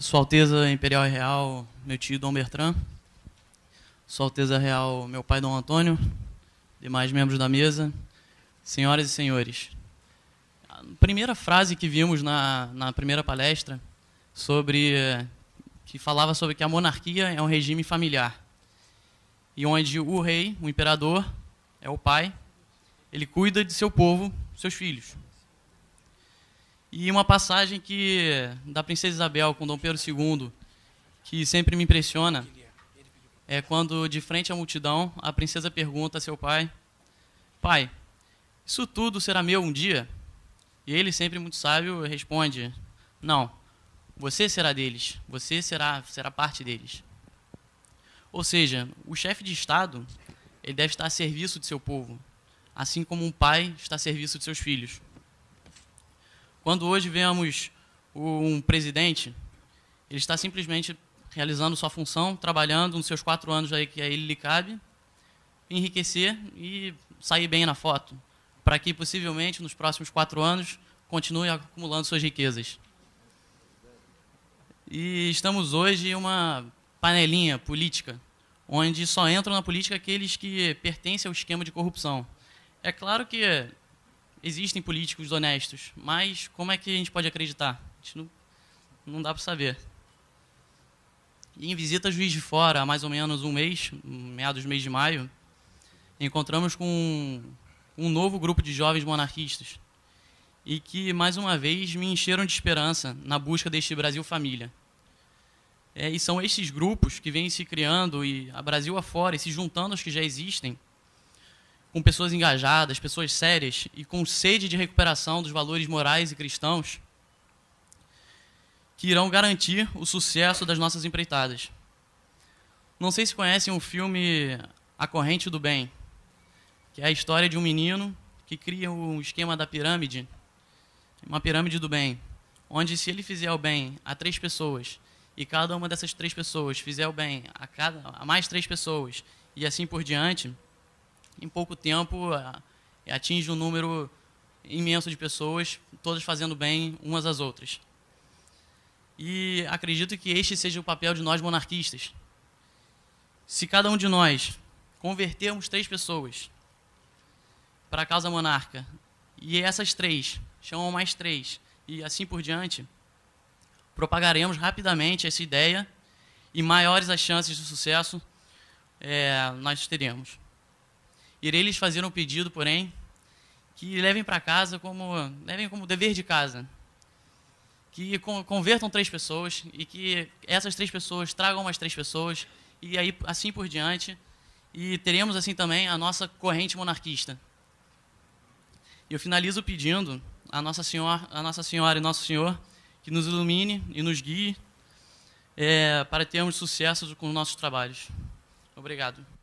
Sua Alteza Imperial e Real, meu tio Dom Bertrand. Sua Alteza Real, meu pai Dom Antônio. Demais membros da mesa. Senhoras e senhores. A primeira frase que vimos na, na primeira palestra sobre que falava sobre que a monarquia é um regime familiar e onde o rei, o imperador, é o pai, ele cuida de seu povo, seus filhos. E uma passagem que da princesa Isabel com Dom Pedro II, que sempre me impressiona, é quando de frente à multidão, a princesa pergunta a seu pai: "Pai, isso tudo será meu um dia?" E ele, sempre muito sábio, responde: "Não. Você será deles. Você será será parte deles." Ou seja, o chefe de Estado ele deve estar a serviço de seu povo, assim como um pai está a serviço de seus filhos. Quando hoje vemos um presidente, ele está simplesmente realizando sua função, trabalhando nos seus quatro anos aí que a ele lhe cabe, enriquecer e sair bem na foto, para que possivelmente nos próximos quatro anos continue acumulando suas riquezas. E estamos hoje em uma panelinha política, onde só entram na política aqueles que pertencem ao esquema de corrupção. É claro que existem políticos honestos, mas como é que a gente pode acreditar? A gente não, não dá para saber. E em visita a Juiz de Fora, há mais ou menos um mês, meados do mês de maio, encontramos com um novo grupo de jovens monarquistas e que, mais uma vez, me encheram de esperança na busca deste Brasil família. É, e são esses grupos que vêm se criando e a Brasil afora e se juntando aos que já existem com pessoas engajadas, pessoas sérias e com sede de recuperação dos valores morais e cristãos que irão garantir o sucesso das nossas empreitadas. Não sei se conhecem o filme A Corrente do Bem, que é a história de um menino que cria um esquema da pirâmide, uma pirâmide do bem, onde se ele fizer o bem a três pessoas e cada uma dessas três pessoas fizer o bem a, cada, a mais três pessoas e assim por diante, em pouco tempo, atinge um número imenso de pessoas, todas fazendo bem umas às outras. E acredito que este seja o papel de nós monarquistas. Se cada um de nós convertermos três pessoas para a causa monarca, e essas três chamam mais três, e assim por diante, propagaremos rapidamente essa ideia e maiores as chances de sucesso é, nós teremos. Irei lhes fazer um pedido, porém, que levem para casa como levem como dever de casa, que convertam três pessoas e que essas três pessoas tragam mais três pessoas e aí assim por diante e teremos assim também a nossa corrente monarquista. Eu finalizo pedindo a Nossa Senhora, a Nossa Senhora e Nosso Senhor que nos ilumine e nos guie é, para termos sucesso com nossos trabalhos. Obrigado.